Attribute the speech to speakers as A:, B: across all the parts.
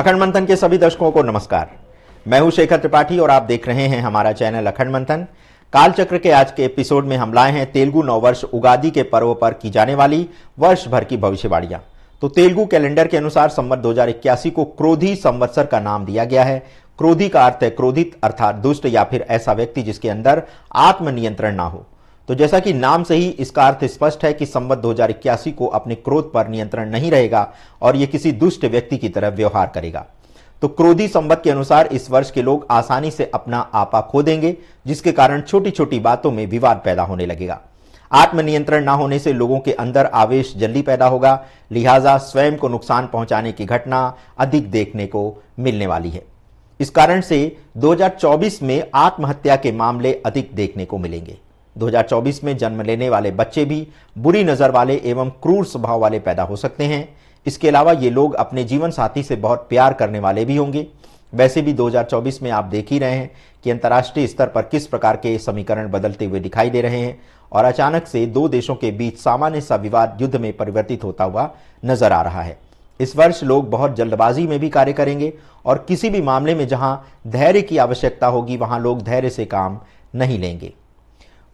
A: अखंड मंथन के सभी दर्शकों को नमस्कार मैं हूं शेखर त्रिपाठी और आप देख रहे हैं हमारा चैनल अखंड मंथन कालचक्र के आज के एपिसोड में हम लाए हैं तेलुगु नववर्ष उगादी के पर्व पर की जाने वाली वर्ष भर की भविष्यवाणियां तो तेलुगु कैलेंडर के अनुसार संवत दो को क्रोधी संवत्सर का नाम दिया गया है क्रोधी का अर्थ है क्रोधित अर्थात दुष्ट या फिर ऐसा व्यक्ति जिसके अंदर आत्मनियंत्रण ना हो तो जैसा कि नाम से ही इसका अर्थ स्पष्ट है कि संबद्ध दो को अपने क्रोध पर नियंत्रण नहीं रहेगा और यह किसी दुष्ट व्यक्ति की तरह व्यवहार करेगा तो क्रोधी संबद्ध के अनुसार इस वर्ष के लोग आसानी से अपना आपा खो देंगे जिसके कारण छोटी छोटी बातों में विवाद पैदा होने लगेगा आत्मनियंत्रण ना होने से लोगों के अंदर आवेश जल्दी पैदा होगा लिहाजा स्वयं को नुकसान पहुंचाने की घटना अधिक देखने को मिलने वाली है इस कारण से 2024 में आत्महत्या के मामले अधिक देखने को मिलेंगे 2024 में जन्म लेने वाले बच्चे भी बुरी नज़र वाले एवं क्रूर स्वभाव वाले पैदा हो सकते हैं इसके अलावा ये लोग अपने जीवन साथी से बहुत प्यार करने वाले भी होंगे वैसे भी 2024 में आप देख ही रहे हैं कि अंतर्राष्ट्रीय स्तर पर किस प्रकार के समीकरण बदलते हुए दिखाई दे रहे हैं और अचानक से दो देशों के बीच सामान्य सा विवाद युद्ध में परिवर्तित होता हुआ नजर आ रहा है इस वर्ष लोग बहुत जल्दबाजी में भी कार्य करेंगे और किसी भी मामले में जहां धैर्य की आवश्यकता होगी वहां लोग धैर्य से काम नहीं लेंगे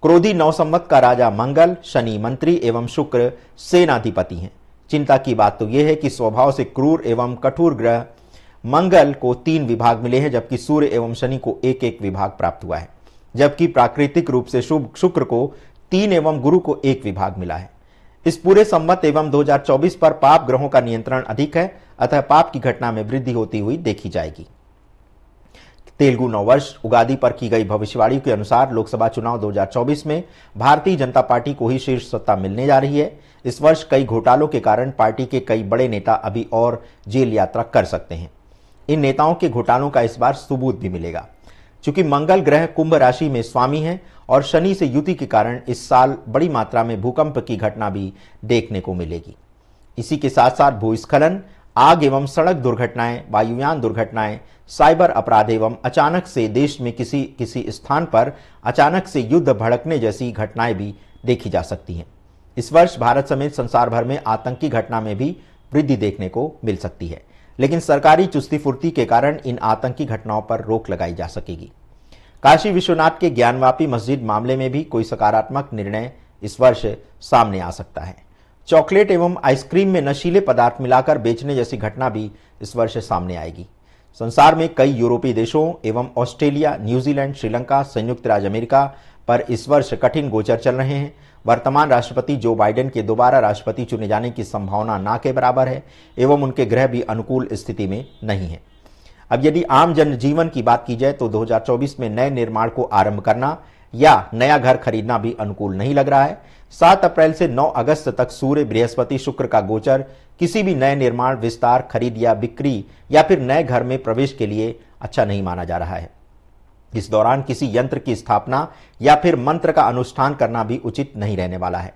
A: क्रोधी नवसम्मत का राजा मंगल शनि मंत्री एवं शुक्र सेनाधिपति हैं चिंता की बात तो यह है कि स्वभाव से क्रूर एवं कठोर ग्रह मंगल को तीन विभाग मिले हैं जबकि सूर्य एवं शनि को एक एक विभाग प्राप्त हुआ है जबकि प्राकृतिक रूप से शुभ शुक्र को तीन एवं गुरु को एक विभाग मिला है इस पूरे सम्मत एवं 2024 पर पाप ग्रहों का नियंत्रण अधिक है अतः पाप की घटना में वृद्धि होती हुई देखी जाएगी तेलुगु नववर्ष उगादी पर की गई भविष्यवाणी के अनुसार लोकसभा चुनाव 2024 में भारतीय जनता पार्टी को ही शीर्ष सत्ता मिलने जा रही है इस वर्ष कई घोटालों के कारण पार्टी के कई बड़े नेता अभी और जेल यात्रा कर सकते हैं इन नेताओं के घोटालों का इस बार सबूत भी मिलेगा चूंकि मंगल ग्रह कुंभ राशि में स्वामी है और शनि से युति के कारण इस साल बड़ी मात्रा में भूकंप की घटना भी देखने को मिलेगी इसी के साथ साथ भूस्खलन आग एवं सड़क दुर्घटनाएं वायुयान दुर्घटनाएं साइबर अपराध एवं अचानक से देश में किसी किसी स्थान पर अचानक से युद्ध भड़कने जैसी घटनाएं भी देखी जा सकती हैं इस वर्ष भारत समेत संसार भर में आतंकी घटना में भी वृद्धि देखने को मिल सकती है लेकिन सरकारी चुस्ती फुर्ती के कारण इन आतंकी घटनाओं पर रोक लगाई जा सकेगी काशी विश्वनाथ के ज्ञानवापी मस्जिद मामले में भी कोई सकारात्मक निर्णय इस वर्ष सामने आ सकता है चॉकलेट एवं आइसक्रीम में नशीले पदार्थ मिलाकर बेचने जैसी घटना भी इस वर्ष सामने आएगी संसार में कई यूरोपीय देशों एवं ऑस्ट्रेलिया न्यूजीलैंड श्रीलंका संयुक्त राज्य अमेरिका पर इस वर्ष कठिन गोचर चल रहे हैं वर्तमान राष्ट्रपति जो बाइडेन के दोबारा राष्ट्रपति चुने जाने की संभावना ना के बराबर है एवं उनके ग्रह भी अनुकूल स्थिति में नहीं है अब यदि आम जनजीवन की बात की जाए तो 2024 में नए निर्माण को आरंभ करना या नया घर खरीदना भी अनुकूल नहीं लग रहा है सात अप्रैल से नौ अगस्त तक सूर्य बृहस्पति शुक्र का गोचर किसी भी नए निर्माण विस्तार खरीद या बिक्री या फिर नए घर में प्रवेश के लिए अच्छा नहीं माना जा रहा है इस दौरान किसी यंत्र की स्थापना या फिर मंत्र का अनुष्ठान करना भी उचित नहीं रहने वाला है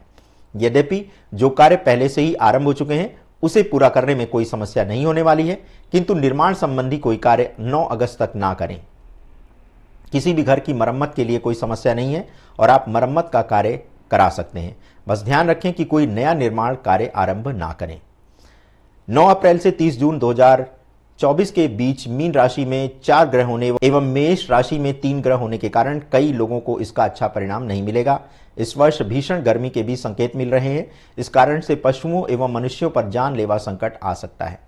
A: यद्यपि जो कार्य पहले से ही आरंभ हो चुके हैं उसे पूरा करने में कोई समस्या नहीं होने वाली है किंतु निर्माण संबंधी कोई कार्य 9 अगस्त तक ना करें किसी भी घर की मरम्मत के लिए कोई समस्या नहीं है और आप मरम्मत का कार्य करा सकते हैं बस ध्यान रखें कि कोई नया निर्माण कार्य आरंभ ना करें 9 अप्रैल से 30 जून 2024 के बीच मीन राशि में चार ग्रह होने एवं मेष राशि में तीन ग्रह होने के कारण कई लोगों को इसका अच्छा परिणाम नहीं मिलेगा इस वर्ष भीषण गर्मी के भी संकेत मिल रहे हैं इस कारण से पशुओं एवं मनुष्यों पर जानलेवा संकट आ सकता है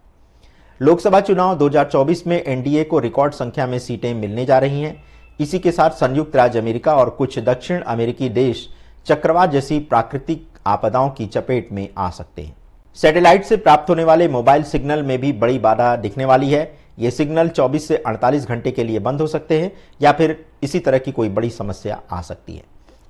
A: लोकसभा चुनाव 2024 में एनडीए को रिकॉर्ड संख्या में सीटें मिलने जा रही हैं इसी के साथ संयुक्त राज्य अमेरिका और कुछ दक्षिण अमेरिकी देश चक्रवात जैसी प्राकृतिक आपदाओं की चपेट में आ सकते हैं सैटेलाइट से प्राप्त होने वाले मोबाइल सिग्नल में भी बड़ी बाधा दिखने वाली है ये सिग्नल 24 से 48 घंटे के लिए बंद हो सकते हैं या फिर इसी तरह की कोई बड़ी समस्या आ सकती है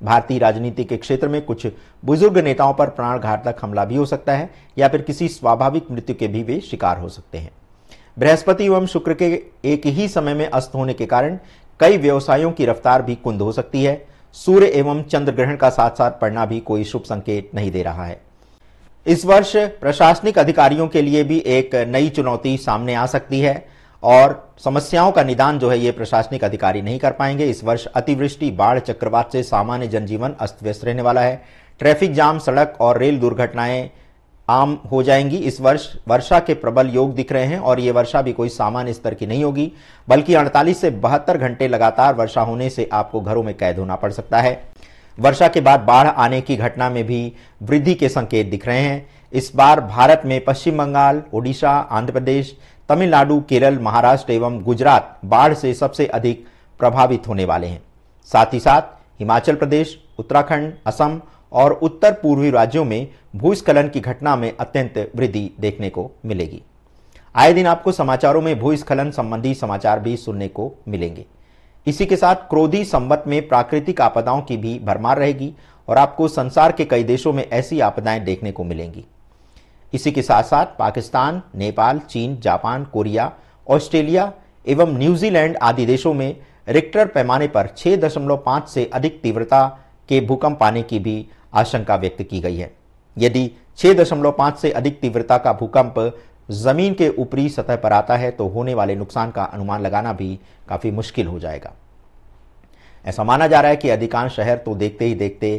A: भारतीय राजनीति के क्षेत्र में कुछ बुजुर्ग नेताओं पर प्राण घातक हमला भी हो सकता है या फिर किसी स्वाभाविक मृत्यु के भी वे शिकार हो सकते हैं बृहस्पति एवं शुक्र के एक ही समय में अस्त होने के कारण कई व्यवसायों की रफ्तार भी कुंद हो सकती है सूर्य एवं चंद्र ग्रहण का साथ साथ पड़ना भी कोई शुभ संकेत नहीं दे रहा है इस वर्ष प्रशासनिक अधिकारियों के लिए भी एक नई चुनौती सामने आ सकती है और समस्याओं का निदान जो है ये प्रशासनिक अधिकारी नहीं कर पाएंगे इस वर्ष अतिवृष्टि बाढ़ चक्रवात से सामान्य जनजीवन अस्त व्यस्त रहने वाला है ट्रैफिक जाम सड़क और रेल दुर्घटनाएं आम हो जाएंगी इस वर्ष वर्षा के प्रबल योग दिख रहे हैं और ये वर्षा भी कोई सामान्य स्तर की नहीं होगी बल्कि 48 से बहत्तर घंटे लगातार वर्षा होने से आपको घरों में कैद होना पड़ सकता है वर्षा के बाद बाढ़ आने की घटना में भी वृद्धि के संकेत दिख रहे हैं इस बार भारत में पश्चिम बंगाल ओडिशा आंध्र प्रदेश तमिलनाडु केरल महाराष्ट्र एवं गुजरात बाढ़ से सबसे अधिक प्रभावित होने वाले हैं साथ ही साथ हिमाचल प्रदेश उत्तराखंड असम और उत्तर पूर्वी राज्यों में भूस्खलन की घटना में अत्यंत वृद्धि देखने को मिलेगी आए दिन आपको समाचारों में भूस्खलन संबंधी समाचार भी सुनने को मिलेंगे इसी के साथ क्रोधी संबत में प्राकृतिक आपदाओं की भी भरमार रहेगी और आपको संसार के कई देशों में ऐसी आपदाएं देखने को मिलेंगी इसी के साथ साथ पाकिस्तान नेपाल चीन जापान कोरिया ऑस्ट्रेलिया एवं न्यूजीलैंड आदि देशों में रिक्टर पैमाने पर 6.5 से अधिक तीव्रता के भूकंप आने की भी आशंका व्यक्त की गई है यदि 6.5 से अधिक तीव्रता का भूकंप जमीन के ऊपरी सतह पर आता है तो होने वाले नुकसान का अनुमान लगाना भी काफी मुश्किल हो जाएगा ऐसा माना जा रहा है कि अधिकांश शहर तो देखते ही देखते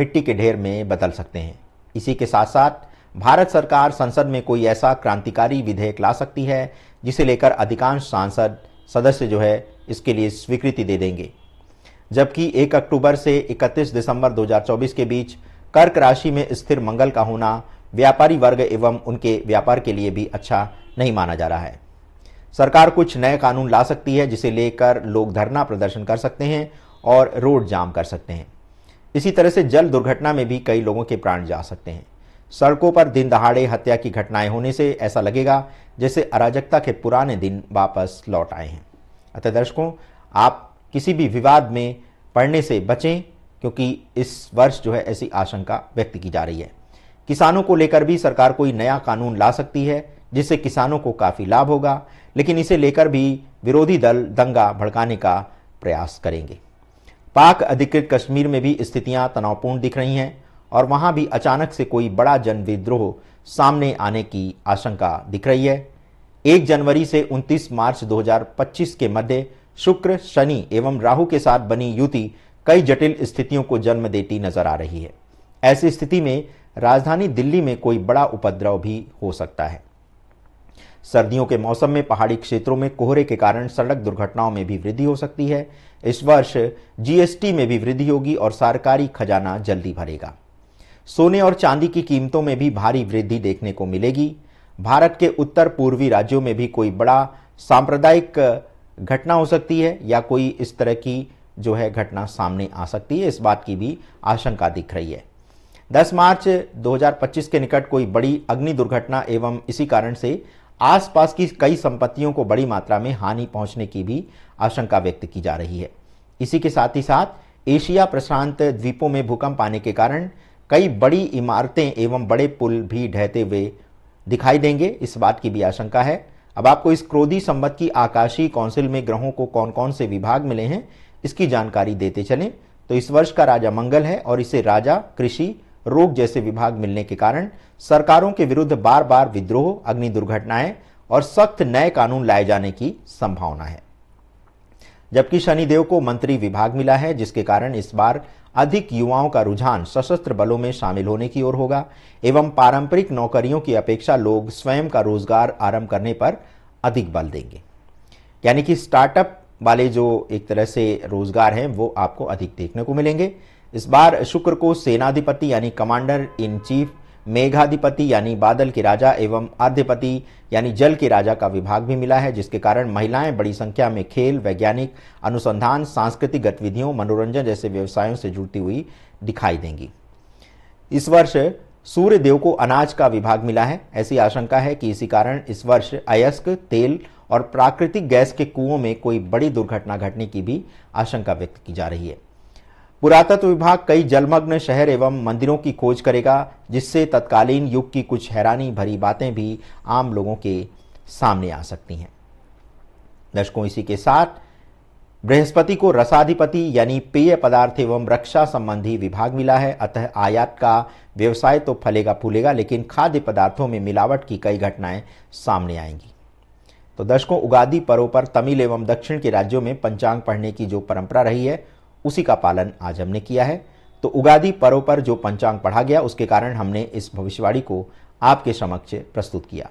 A: मिट्टी के ढेर में बदल सकते हैं इसी के साथ साथ भारत सरकार संसद में कोई ऐसा क्रांतिकारी विधेयक ला सकती है जिसे लेकर अधिकांश सांसद सदस्य जो है इसके लिए स्वीकृति दे देंगे जबकि 1 अक्टूबर से 31 दिसंबर 2024 के बीच कर्क राशि में स्थिर मंगल का होना व्यापारी वर्ग एवं उनके व्यापार के लिए भी अच्छा नहीं माना जा रहा है सरकार कुछ नए कानून ला सकती है जिसे लेकर लोग धरना प्रदर्शन कर सकते हैं और रोड जाम कर सकते हैं इसी तरह से जल दुर्घटना में भी कई लोगों के प्राण जा सकते हैं सड़कों पर दिन दहाड़े हत्या की घटनाएं होने से ऐसा लगेगा जैसे अराजकता के पुराने दिन वापस लौट आए हैं अतः दर्शकों आप किसी भी विवाद में पड़ने से बचें क्योंकि इस वर्ष जो है ऐसी आशंका व्यक्त की जा रही है किसानों को लेकर भी सरकार कोई नया कानून ला सकती है जिससे किसानों को काफ़ी लाभ होगा लेकिन इसे लेकर भी विरोधी दल दंगा भड़काने का प्रयास करेंगे पाक अधिकृत कश्मीर में भी स्थितियां तनावपूर्ण दिख रही हैं और वहां भी अचानक से कोई बड़ा जन विद्रोह सामने आने की आशंका दिख रही है एक जनवरी से 29 मार्च 2025 के मध्य शुक्र शनि एवं राहु के साथ बनी युति कई जटिल स्थितियों को जन्म देती नजर आ रही है ऐसी स्थिति में राजधानी दिल्ली में कोई बड़ा उपद्रव भी हो सकता है सर्दियों के मौसम में पहाड़ी क्षेत्रों में कोहरे के कारण सड़क दुर्घटनाओं में भी वृद्धि हो सकती है इस वर्ष जीएसटी में भी वृद्धि होगी और सरकारी खजाना जल्दी भरेगा सोने और चांदी की कीमतों में भी भारी वृद्धि देखने को मिलेगी भारत के उत्तर पूर्वी राज्यों में भी कोई बड़ा सांप्रदायिक घटना हो सकती है या कोई इस तरह की जो है घटना सामने आ सकती है इस बात की भी आशंका दिख रही है 10 मार्च 2025 के निकट कोई बड़ी अग्नि दुर्घटना एवं इसी कारण से आसपास की कई संपत्तियों को बड़ी मात्रा में हानि पहुंचने की भी आशंका व्यक्त की जा रही है इसी के साथ ही साथ एशिया प्रशांत द्वीपों में भूकंप आने के कारण कई बड़ी इमारतें एवं बड़े पुल भी ढहते हुए दिखाई देंगे इस बात की भी आशंका है अब आपको इस क्रोधी संबत की आकाशीय काउंसिल में ग्रहों को कौन कौन से विभाग मिले हैं इसकी जानकारी देते चलें तो इस वर्ष का राजा मंगल है और इसे राजा कृषि रोग जैसे विभाग मिलने के कारण सरकारों के विरुद्ध बार बार विद्रोह अग्नि दुर्घटनाएं और सख्त नए कानून लाए जाने की संभावना है जबकि शनिदेव को मंत्री विभाग मिला है जिसके कारण इस बार अधिक युवाओं का रुझान सशस्त्र बलों में शामिल होने की ओर होगा एवं पारंपरिक नौकरियों की अपेक्षा लोग स्वयं का रोजगार आरंभ करने पर अधिक बल देंगे यानी कि स्टार्टअप वाले जो एक तरह से रोजगार हैं वो आपको अधिक देखने को मिलेंगे इस बार शुक्र को सेनाधिपति यानी कमांडर इन चीफ मेघाधिपति यानी बादल के राजा एवं आद्यपति यानी जल के राजा का विभाग भी मिला है जिसके कारण महिलाएं बड़ी संख्या में खेल वैज्ञानिक अनुसंधान सांस्कृतिक गतिविधियों मनोरंजन जैसे व्यवसायों से जुड़ती हुई दिखाई देंगी इस वर्ष सूर्य देव को अनाज का विभाग मिला है ऐसी आशंका है कि इसी कारण इस वर्ष अयस्क तेल और प्राकृतिक गैस के कुओं में कोई बड़ी दुर्घटना घटने की भी आशंका व्यक्त की जा रही है पुरातत्व विभाग कई जलमग्न शहर एवं मंदिरों की खोज करेगा जिससे तत्कालीन युग की कुछ हैरानी भरी बातें भी आम लोगों के सामने आ सकती हैं दर्शकों इसी के साथ बृहस्पति को रसाधिपति यानी पेय पदार्थ एवं रक्षा संबंधी विभाग मिला है अतः आयात का व्यवसाय तो फलेगा फूलेगा लेकिन खाद्य पदार्थों में मिलावट की कई घटनाएं सामने आएंगी तो दर्शकों उगादी पर्व पर तमिल एवं दक्षिण के राज्यों में पंचांग पढ़ने की जो परंपरा रही है उसी का पालन आज हमने किया है तो उगादी पर्व पर जो पंचांग पढ़ा गया उसके कारण हमने इस भविष्यवाणी को आपके समक्ष प्रस्तुत किया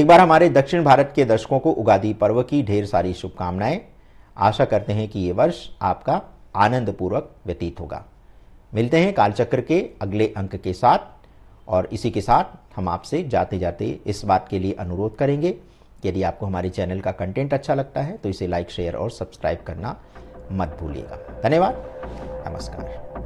A: एक बार हमारे दक्षिण भारत के दर्शकों को उगादी पर्व की ढेर सारी शुभकामनाएं आशा करते हैं कि ये वर्ष आपका आनंदपूर्वक व्यतीत होगा मिलते हैं कालचक्र के अगले अंक के साथ और इसी के साथ हम आपसे जाते जाते इस बात के लिए अनुरोध करेंगे यदि आपको हमारे चैनल का कंटेंट अच्छा लगता है तो इसे लाइक शेयर और सब्सक्राइब करना मत भूलिएगा धन्यवाद नमस्कार